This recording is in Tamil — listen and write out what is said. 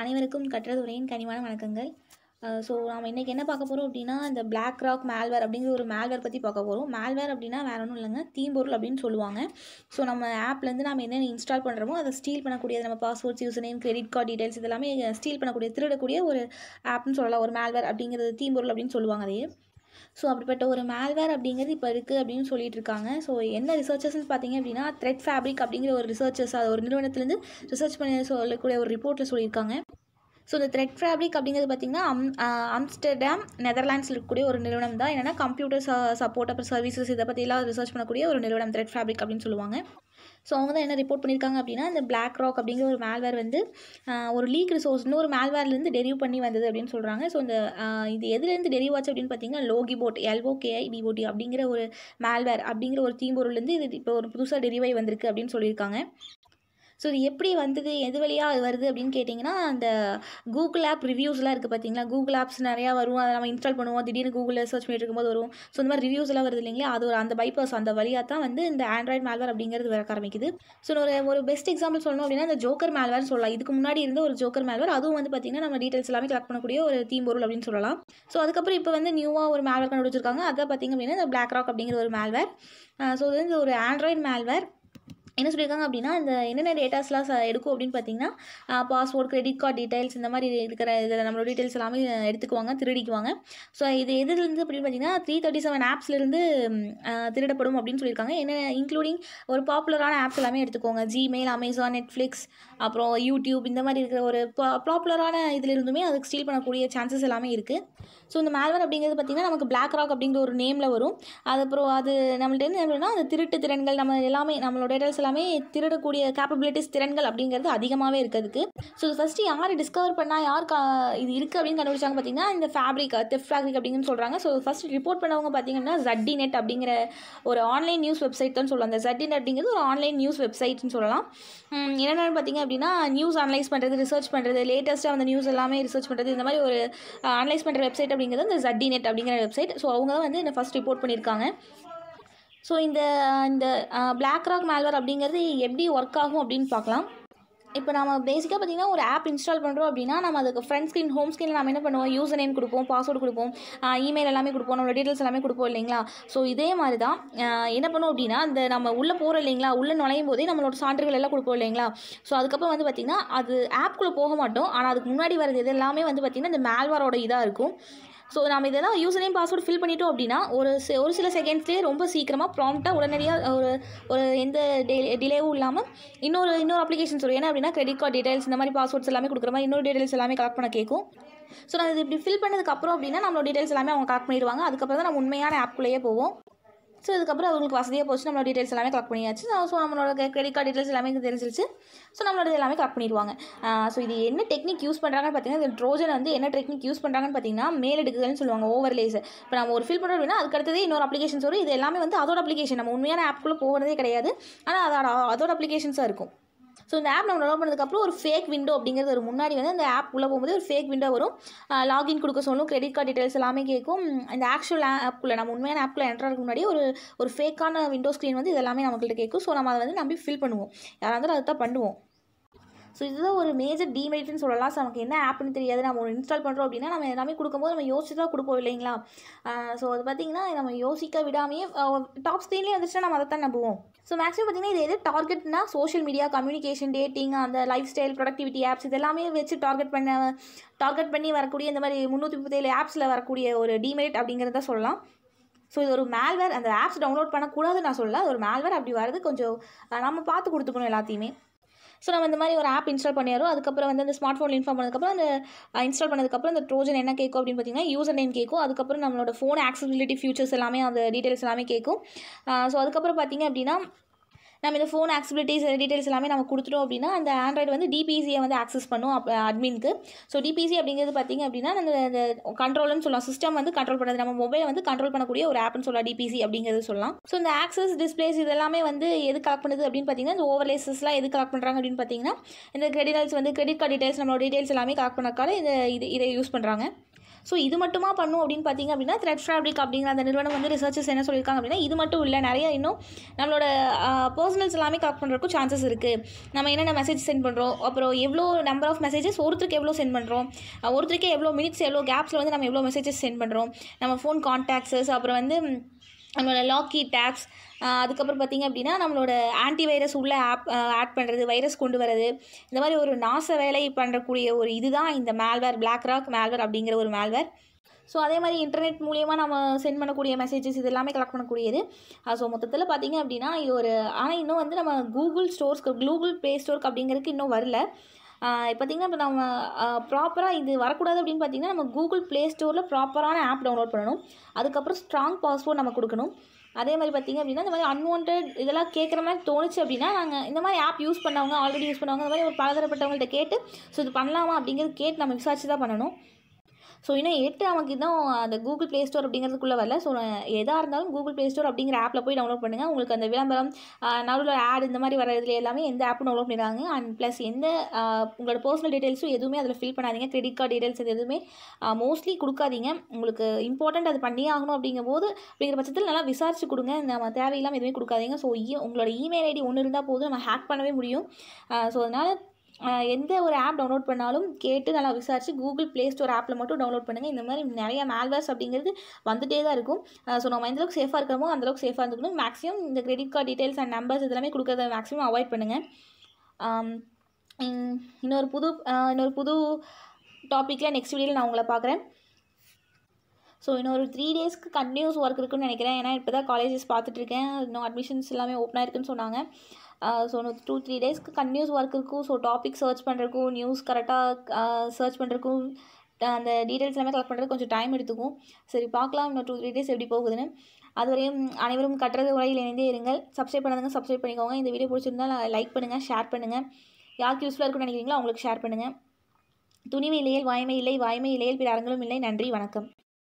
அனைவருக்கும் கட்டுறது உரையின் கனிவான வணக்கங்கள் ஸோ நம்ம இன்றைக்கி என்ன பார்க்க போகிறோம் அப்படின்னா இந்த பிளாக் ராக் மேல்வேர் அப்படிங்கிற ஒரு மேல்வேர் பற்றி பார்க்க போகிறோம் மேல்வேர் அப்படின்னா வேறு ஒன்றும் இல்லைங்க தீம்பொருள் அப்படின்னு சொல்லுவாங்க ஸோ நம்ம ஆப்லேருந்து நம்ம என்னென்ன இன்ஸ்டால் பண்ணுறோமோ அதை ஸ்டீல் பண்ணக்கூடியது நம்ம passwords user name credit card details இதெல்லாமே ஸ்டீல் பண்ணக்கூடிய திருடக்கூடிய ஒரு ஆப்னு சொல்லலாம் ஒரு மேல்வேர் அப்படிங்கிறது தீம்பொருள் அப்படின்னு சொல்லுவாங்க அதையே ஸோ அப்படிப்பட்ட ஒரு மேல்வேர் அப்படிங்கிறது இப்போ இருக்குது அப்படின்னு சொல்லிட்டு இருக்காங்க ஸோ என்ன ரிசர்ச்சர்ஸ்ன்னு பார்த்தீங்க அப்படின்னா த்ரெட் ஃபேப்ரிக் அப்படிங்கிற ஒரு ரிசர்ச்சர்ஸ் அது ஒரு நிறுவனத்துலேருந்து ரிசர்ச் பண்ணி சொல்லக்கூடிய ஒரு ரிப்போர்ட்டில் சொல்லியிருக்காங்க ஸோ இந்த த்ரெட் ஃபேப்ரிக் அப்படிங்கிறது பார்த்திங்கன்னா அம் அம்ஸ்டர்டாம் நெதர்லாண்ட்ஸில் இருக்கக்கூடிய ஒரு நிறுவனம் தான் என்னென்னா கம்ப்யூட்டர் ச சப்போர்ட் அப்புறம் சர்வீசஸ் இதை பற்றிலாம் ரிசர்ச் பண்ணக்கூடிய ஒரு நிறுவனம் த்ரெட் ஃபேப்ரிக் அப்படின்னு சொல்லுவாங்க ஸோ அவங்க தான் என்ன ரிப்போர்ட் பண்ணியிருக்காங்க அப்படின்னா இந்த பிளாக் ராக் அப்படிங்கிற ஒரு மேல்வேர் வந்து ஒரு லீக் ரிசோர்ஸ் ஒரு மேல்வேர்லேருந்து டெரிவ் பண்ணி வந்தது அப்படின்னு சொல்கிறாங்க ஸோ இந்த இது எதுலேருந்து டெரிவ் ஆச்சு அப்படின்னு பார்த்தீங்கன்னா லோகி போட் எல்ஓகேஐ போட்டி அப்படிங்கிற ஒரு மேல்வேர் அப்படிங்கிற ஒரு தீம்பொருள்லேருந்து இது இப்போ ஒரு புதுசாக டெரிவாய் வந்திருக்கு அப்படின்னு சொல்லியிருக்காங்க ஸோ இது எப்படி வந்தது எது வழியாக அது வருது அப்படின்னு கேட்டிங்கன்னா அந்த கூகுள் ஆப் ரிவ்யூஸ்லாம் இருக்குது பார்த்தீங்களா கூகுள் ஆப்ஸ் நிறையா வரும் அதை நம்ம இன்ஸ்டால் பண்ணுவோம் திடீர்னு கூகுளில் சர்ச் பண்ணிட்டு இருக்கும்போது வரும் ஸோ இந்த மாதிரி ரிவ்யூஸ்லாம் வருது இல்லைங்களா அது ஒரு அந்த பைபாஸ் அந்த வழியாக தான் வந்து இந்த ஆண்ட்ராய்ட் மேல்வேர் அப்படிங்கிறது வர ஆரம்பிக்குது ஸோ ஒரு ஒரு பெஸ்ட் எக்ஸாம்பிள் சொல்லணும் அப்படின்னா இந்த ஜோக்கர் மேல்வேர்னு சொல்லலாம் இதுக்கு முன்னாடி இருந்த ஒரு ஜோக்கர் மேல்வேர் அதுவும் வந்து பார்த்திங்கன்னா நம்ம டீட்டெயில்ஸ் எல்லாமே கலெக்ட் பண்ணக்கூடிய ஒரு தீம் பொருள் அப்படின்னு சொல்லலாம் ஸோ அதுக்கப்புறம் இப்போ வந்து நியூவாக ஒரு மேல்வேர் கண்டுபிடிச்சிருக்காங்க அதை பார்த்திங்க அப்படின்னா இந்த பிளாக் ராக் அப்படிங்கிற ஒரு மேல்வேர் ஸோ இது வந்து ஒரு ஆண்ட்ராய்டு மேல்வேர் என்ன சொல்லியிருக்காங்க அப்படின்னா இந்த என்னென்ன டேட்டாஸ்லாம் எடுக்கும் அப்படின்னு பார்த்தீங்கன்னா பாஸ்போர்ட் கிரெடிட் கார்டு டீட்டெயில்ஸ் இந்த மாதிரி இருக்கிற இதில் நம்மளோட டீடைல்ஸ் எல்லாமே எடுத்துக்குவாங்க திருடிக்குவாங்க ஸோ இது எதுலேருந்து அப்படின்னு பார்த்தீங்கன்னா த்ரீ தேர்ட்டி செவன் ஆப்ஸ்லேருந்து திருடப்படும் அப்படின்னு சொல்லியிருக்காங்க என்ன இன்க்ளூடிங் ஒரு பாப்புலரான ஆப்ஸ் எல்லாமே எடுத்துக்கோங்க ஜிமெயில் அமேசான் நெட்ஃப்ளிக்ஸ் அப்புறம் யூடியூப் இந்த மாதிரி இருக்கிற ஒரு பாப்புலரான இதுலேருந்துமே அதுக்கு ஸ்டீல் பண்ணக்கூடிய சான்சஸ் எல்லாமே இருக்குது ஸோ இந்த மேல்வர் அப்படிங்கிறது பார்த்திங்கன்னா நமக்கு பிளாக் ராக் அப்படிங்கிற ஒரு நேமில் வரும் அது அப்புறம் அது நம்மள்ட்ட என்ன அப்படின்னா அந்த திருட்டு திறன்கள் நம்ம எல்லாமே நம்மளோட டேட்டாஸ் எல்லாமே திருடக்கூடிய கேப்பபிலிட்டிஸ் திறன்கள் அப்படிங்கிறது அதிகமாகவே இருக்கிறதுக்கு ஸோ இது ஃபஸ்ட்டு யார் டிஸ்கவர் பண்ணால் யார் கா இது இருக்குது அப்படின்னு கண்டுபிடிச்சாங்க பார்த்தீங்கன்னா இந்த ஃபேப்ரிக் தெஃப் ஃபேப்ரிக் அப்படின்னு சொல்கிறாங்க ஸோ ஃபஸ்ட் ரிப்போர்ட் பண்ணவங்க பார்த்தீங்கன்னா ஜட்டி நெட் அப்படிங்கிற ஒரு ஆன்லைன் நியூஸ் வெப்சைட் தான் சொல்லலாம் அந்த ஜட்டி நெட் அப்படிங்கிறது ஒரு ஆன்லைன் நியூஸ் வெப்சைட்னு சொல்லலாம் என்னென்னு பார்த்தீங்க அப்படின்னா நியூஸ் அனலைஸ் பண்ணுறது ரிசர்ச் பண்ணுறது லேட்டஸ்ட்டாக அந்த நியூஸ் எல்லாமே ரிசர்ச் பண்ணுறது இந்த மாதிரி ஒரு அனலைஸ் பண்ணுற வெப்சைட் அப்படிங்கிறது இந்த ஜட்டி நெட் அப்படிங்கிற வெப்சைட் ஸோ அவங்க தான் வந்து என்ன ஃபஸ்ட் ரிப்போர்ட் பண்ணியிருக்காங்க ஸோ இந்த இந்த பிளாக் ராக் மேல்வர் அப்படிங்கிறது எப்படி ஒர்க் ஆகும் அப்படின்னு பார்க்கலாம் இப்போ நம்ம பேசிக்காக பார்த்திங்கன்னா ஒரு ஆப் இன்ஸ்டால் பண்ணுறோம் அப்படின்னா நம்ம அதுக்கு ஃப்ரெண்ட் ஸ்க்ரீன் ஹோம் ஸ்க்ரீனில் நம்ம என்ன பண்ணுவோம் யூசர் நேம் கொடுப்போம் பாஸ்வேர்டு கொடுப்போம் இமெயில் எல்லாமே கொடுப்போம் நம்மளோட டீட்டெயில்ஸ் எல்லாமே கொடுப்போம் இல்லைங்களா ஸோ இதே மாதிரி தான் என்ன பண்ணும் அப்படின்னா இந்த நம்ம உள்ளே போகிறோம் இல்லைங்களா உள்ளே நுழையும் போதே நம்மளோட சான்றுகள் எல்லாம் கொடுப்போம் இல்லைங்களா ஸோ அதுக்கப்புறம் வந்து பார்த்திங்கன்னா அது ஆப்புக்குள்ளே போக மாட்டோம் ஆனால் அதுக்கு முன்னாடி வரது இது எல்லாமே வந்து பார்த்திங்கன்னா இந்த மேல்வாரோட இதாக இருக்கும் ஸோ நம்ம இதெல்லாம் யூஸ் நேம் பாஸ்வேர்டு ஃபில் பண்ணிட்டோம் அப்படின்னா ஒரு ஒரு சில செகண்ட்ஸ்லேயே ரொம்ப சீக்கிரமாக ப்ராம்ப்டாக உடனடியாக ஒரு ஒரு எந்த டே டிலேவும் இல்லாமல் இன்னொரு இன்னொரு அப்ளிகேஷன் சொல்லுவோம் ஏன்னா அப்படின்னா கிரெடிட் கார்டு டீடைல்ஸ் இந்த மாதிரி பாஸ்வேர்ட்ஸ் எல்லாமே கொடுக்குற மாதிரி இன்னொரு டீடைல்ஸ் எல்லாமே கலெக்ட் பண்ண கேட்கும் ஸோ நான் இது இப்படி ஃபில் பண்ணதுக்கப்புறம் அப்படின்னா நம்மளோட டீடைல்ஸ் எல்லாமே அவங்க கலெக்ட் பண்ணிடுவாங்க அதுக்கப்புறம் தான் நம்ம உண்மையான ஆப்குள்ளேயே போவோம் ஸோ இதுக்கப்புறம் அவங்களுக்கு வசதியாக போச்சு நம்மளோட டீட்டெயில்ஸ் எல்லாமே கலெக்ட் பண்ணியாச்சு ஸோ நம்மளோட கிரெடிட் கார்டு டீட்டெயில்ஸ் எல்லாமே தெரிஞ்சிருச்சு ஸோ நம்மளோட எல்லாமே கலெக்ட் பண்ணிடுவாங்க ஸோ இது என்ன டெக்னிக் யூஸ் பண்ணுறாங்கன்னு பார்த்தீங்கன்னா இந்த ட்ரோஜன் வந்து என்ன டெக்னிக் யூஸ் பண்ணுறாங்கன்னு பார்த்தீங்கன்னா மேல் எடுக்குதுன்னு சொல்லுவாங்க ஓவர்லேஸ் இப்போ நம்ம ஒரு ஃபில் பண்ணுறோம் அப்படின்னா அதுக்கடுத்தது இன்னொரு அப்ளிகேஷன் வரும் இது எல்லாமே வந்து அதோட அப்ளிகேஷன் நம்ம உண்மையான ஆப்குள்ளே போகிறதே கிடையாது ஆனால் அதோட அதோட அப்ளிகேஷன்ஸாக இருக்கும் ஸோ இந்த ஆப் நம்ம டவுன்லோட் பண்ணதுக்கப்புறம் ஒரு ஃபேக் விண்டோ அப்படிங்கிறது ஒரு முன்னாடி வந்து அந்த ஆப் உள்ளே போகும்போது ஒரு ஃபேக் விண்டோ வரும் லாகின் கொடுக்க சொல்லணும் கிரெடிட் கார்டு டீட்டெயில்ஸ் எல்லாமே கேட்கும் இந்த ஆக்சுவல் ஆப்பில் நம்ம உண்மையான ஆப்பில் என்ட்ராக முன்னாடி ஒரு ஒரு ஃபேக்கான விண்டோ ஸ்க்ரீன் வந்து இதெல்லாமே நம்மகிட்ட கேட்கும் ஸோ நம்ம அதை வந்து நம்பி ஃபில் பண்ணுவோம் யாராவது அதை தான் பண்ணுவோம் ஸோ இதுதான் ஒரு மேஜர் டிமெரிட்னு சொல்லலாம் ஸோ நமக்கு என்ன ஆப்னு தெரியாது நம்ம ஒன்று இன்ஸ்டால் பண்ணுறோம் அப்படின்னா நம்ம எல்லாமே கொடுக்கும்போது நம்ம யோசிச்சு தான் கொடுப்போம் இல்லைங்களா ஸோ அது பார்த்திங்கன்னா நம்ம யோசிக்க விடாமையே டாப் ஸ்க்ரீன்லேயே வந்துச்சுன்னா நம்ம அதை தான் நம்புவோம் ஸோ மேக்ஸிமம் பார்த்திங்கன்னா இது எது டார்கெட்னா சோஷியல் மீடியா கம்யூனிகேஷன் டேட்டிங் அந்த லைஃப் ஸ்டைல் ப்ரொடக்டிவிட்டி ஆப்ஸ் இது எல்லாமே வச்சு டார்கெட் பண்ண டார்கெட் பண்ணி வரக்கூடிய இந்த மாதிரி முந்நூற்றி முப்பத்தேழு ஆப்ஸில் வரக்கூடிய ஒரு டிமெரிட் அப்படிங்கிறத சொல்லலாம் ஸோ இது ஒரு மேல்வேர் அந்த ஆப்ஸ் டவுன்லோட் பண்ணக்கூடாது நான் சொல்லல ஒரு மேல்வேர் அப்படி வர்றது கொஞ்சம் நம்ம பார்த்து கொடுத்துக்கணும் எல்லாத்தையுமே ஸோ நம்ம இந்த மாதிரி ஒரு ஆப் இன்ஸ்டால் பண்ணிடுறோம் அதுக்கப்புறம் வந்து அந்த ஸ்மார்ட் ஃபோன் இன்ஃபார்ம் பண்ணதுக்கப்புறம் அந்த இன்ஸ்டால் பண்ணதுக்கப்புறம் அந்த ட்ரோஜன் என்ன கேட்கும் அப்படின்னு பார்த்தீங்கன்னா யூசர் நேம் கேட்கும் அதுக்கப்புறம் நம்மளோட ஃபோன் ஆக்சபிலிட்டி ஃபியூச்சர்ஸ் எல்லாமே அந்த டீட்டெயில்ஸ் எல்லாமே கேட்கும் ஸோ அதுக்கப்புறம் பார்த்தீங்க அப்படின்னா நம்ம இந்த ஃபோன் ஆக்சிபிலிட்டிஸ் டீட்டெயில்ஸ் எல்லாமே நம்ம கொடுத்துட்டோம் அப்படின்னா அந்த ஆண்ட்ராய்டு வந்து டிபிசியை வந்து ஆக்சஸ் பண்ணும் அப் அட்மின்க்கு ஸோ டிபிசி அப்படிங்கிறது பார்த்திங்க அப்படின்னா அந்த கண்ட்ரோல்னு சொல்லலாம் சிஸ்டம் வந்து கண்ட்ரோல் பண்ணுறது நம்ம மொபைலை வந்து கண்ட்ரோல் பண்ணக்கூடிய ஒரு ஆப்னு சொல்லலாம் டிபிசி அப்படிங்கிறது சொல்லலாம் ஸோ இந்த ஆக்சஸ் டிஸ்பிளேஸ் இதெல்லாமே வந்து எது கலெக்ட் பண்ணுது அப்படின்னு பார்த்தீங்கன்னா இந்த ஓவர்லேசஸ்லாம் எது கலெக்ட் பண்ணுறாங்க அப்படின்னு பார்த்தீங்கன்னா இந்த கிரெடிட் வந்து கிரெடிட் கார்டு டீட்டெயில்ஸ் நம்மளோட டீட்டெயில்ஸ் எல்லாமே கலெக்ட் பண்ணக்கால இந்த இது இதை யூஸ் பண்ணுறாங்க ஸோ இது மட்டுமா பண்ணும் அப்படின்னு பார்த்தீங்க அப்படின்னா த்ரெட் ஃபேப்ரிக் அப்படிங்கிற அந்த நிறுவனம் வந்து ரிசர்ச்சஸ் என்ன சொல்லியிருக்காங்க அப்படின்னா இது மட்டும் இல்லை நிறைய இன்னும் நம்மளோட பர்சனல்ஸ் எல்லாமே கலெக்ட் பண்ணுறதுக்கும் சான்சஸ் இருக்குது நம்ம என்னென்ன மெசேஜ் சென்ட் பண்ணுறோம் அப்புறம் எவ்வளோ நம்பர் ஆஃப் மெசேஜஸ் ஒருத்தருக்கு எவ்வளோ சென்ட் பண்ணுறோம் ஒருத்தருக்கே எவ்வளோ மினிட்ஸ் எவ்வளோ கேப்ஸில் வந்து நம்ம எவ்வளோ மெசேஜஸ் சென்ட் பண்ணுறோம் நம்ம ஃபோன் கான்டாக்ட்ஸஸ் அப்புறம் வந்து நம்மளோட லாக்கி டேப்ஸ் அதுக்கப்புறம் பார்த்திங்க அப்படின்னா நம்மளோட ஆன்டி வைரஸ் உள்ள ஆப் ஆட் பண்ணுறது வைரஸ் கொண்டு வரது இந்த மாதிரி ஒரு நாச வேலை பண்ணுறக்கூடிய ஒரு இதுதான் இந்த மேல்வேர் பிளாக் ராக் மேல்வேர் அப்படிங்கிற ஒரு மேல்வேர் ஸோ அதே மாதிரி இன்டர்நெட் மூலியமாக நம்ம சென்ட் பண்ணக்கூடிய மெசேஜஸ் இது எல்லாமே கலெக்ட் பண்ணக்கூடியது ஸோ மொத்தத்தில் பார்த்திங்க அப்படின்னா இது ஒரு ஆனால் இன்னும் வந்து நம்ம கூகுள் ஸ்டோர்ஸ்க்கு கூகுள் ப்ளே ஸ்டோர்க்கு அப்படிங்கிறதுக்கு இன்னும் வரல பார்த்திங்கன்னா இப்போ நம்ம ப்ராப்பராக இது வரக்கூடாது அப்படின்னு பார்த்திங்கன்னா நம்ம கூகுள் ப்ளே ஸ்டோரில் ப்ராப்பரான ஆப் டவுன்லோட் பண்ணணும் அதுக்கப்புறம் ஸ்ட்ராங் பாஸ்வேர்ட் நம்ம கொடுக்கணும் அதே மாதிரி பார்த்திங்க அப்படின்னா இந்த மாதிரி அன்வான்ட் இதெல்லாம் கேட்குற மாதிரி தோணுச்சு அப்படின்னா நாங்கள் இந்த மாதிரி ஆப் யூஸ் பண்ணவங்க ஆல்ரெடி யூஸ் பண்ணவங்க இந்த மாதிரி ஒரு பலதரப்பட்டவங்கள்ட்ட கேட்டு ஸோ இது பண்ணலாமா அப்படிங்கிறது கேட்டு நம்ம விசாரிச்சு தான் பண்ணணும் ஸோ இன்னும் எட்டு அவங்களுக்கு தான் அந்த கூகுள் ப்ளே ஸ்டோர் அப்படிங்கிறதுக்குள்ளே வரல ஸோ எதாக இருந்தாலும் கூகுள் ப்ளே ஸ்டோர் அப்படிங்கிற ஆப்பில் போய் டவுன்லோட் பண்ணுங்கள் உங்களுக்கு அந்த விளம்பரம் நடுவில் ஆட் இந்த மாதிரி வரதுல எல்லாமே எந்த ஆப்பும் டவுன்லோட் பண்ணிடுறாங்க அண்ட் ப்ளஸ் எந்த உங்களோட பர்சனல் டீட்டெயில்ஸும் எதுவுமே அதில் ஃபில் பண்ணாதீங்க கிரெடிட் கார்டு டீட்டெயில்ஸ் எதுவுமே மோஸ்ட்லி கொடுக்காதீங்க உங்களுக்கு இம்பார்ட்டண்ட் அது பண்ணி ஆகணும் அப்படிங்கும் போது அப்படிங்கிற பட்சத்தில் நல்லா விசாரித்து கொடுங்க நம்ம தேவையில்லாமல் எதுவுமே கொடுக்காதீங்க ஸோ உங்களோட இமெயில் ஐடி ஒன்று இருந்தால் போதும் நம்ம ஹேக் பண்ணவே முடியும் ஸோ அதனால் எந்த ஒரு ஆப் டவுன்லோட் பண்ணாலும் கேட்டு நல்லா விசாரித்து கூகுள் ப்ளே ஸ்டோர் ஆப்பில் மட்டும் டவுன்லோட் பண்ணுங்கள் இந்த மாதிரி நிறைய மேல்வேர்ஸ் அப்படிங்கிறது வந்துகிட்டே தான் இருக்கும் ஸோ நம்ம எந்தளவுக்கு சேஃபாக இருக்கிறமோ அந்தளவுக்கு சேஃபாக இருந்துக்கணும் மேக்ஸிமம் இந்த credit card details and numbers இதெல்லாமே கொடுக்குறத மேக்ஸிமம் அவாய்ட் பண்ணுங்கள் இன்னொரு புது இன்னொரு புது டாப்பிக்கில் நெக்ஸ்ட் வீடியோவில் நான் உங்களை பார்க்குறேன் ஸோ இன்னொரு த்ரீ டேஸ்க்கு கண்டினியூஸ் ஒர்க் இருக்குன்னு நினைக்கிறேன் ஏன்னா இப்போ தான் காலேஜஸ் பார்த்துட்ருக்கேன் இன்னும் அட்மிஷன்ஸ் எல்லாமே ஓப்பன் ஆயிருக்குன்னு சொன்னாங்க ஸோ டூ த்ரீ டேஸ்க்கு கண்டினியூஸ் ஒர்க் இருக்கும் ஸோ டாபிக் சர்ச் பண்ணுறக்கும் நியூஸ் கரெக்டாக சர்ச் பண்ணுறக்கும் அந்த டீட்டெயில்ஸ் எல்லாமே கலெக்ட் பண்ணுறது கொஞ்சம் டைம் எடுத்துக்கும் சரி பார்க்கலாம் இன்னும் டூ த்ரீ டேஸ் எப்படி போகுதுன்னு அதுவரையும் அனைவரும் கட்டுறது உரையில் இணைந்தே இருங்கள் சப்ஸ்கிரைப் பண்ணதுங்க சப்ஸ்கிரைப் பண்ணிக்கோங்க இந்த வீடியோ பிடிச்சிருந்தால் லைக் பண்ணுங்கள் ஷேர் பண்ணுங்கள் யாருக்கு யூஸ்ஃபுல்லாக இருக்குன்னு நினைக்கிறீங்களோ அவங்களுக்கு ஷேர் பண்ணுங்கள் துணிவு இல்லையில் வாய்மை இல்லை வாய்மை இல்லையில் பிற அரங்களும் இல்லை நன்றி வணக்கம்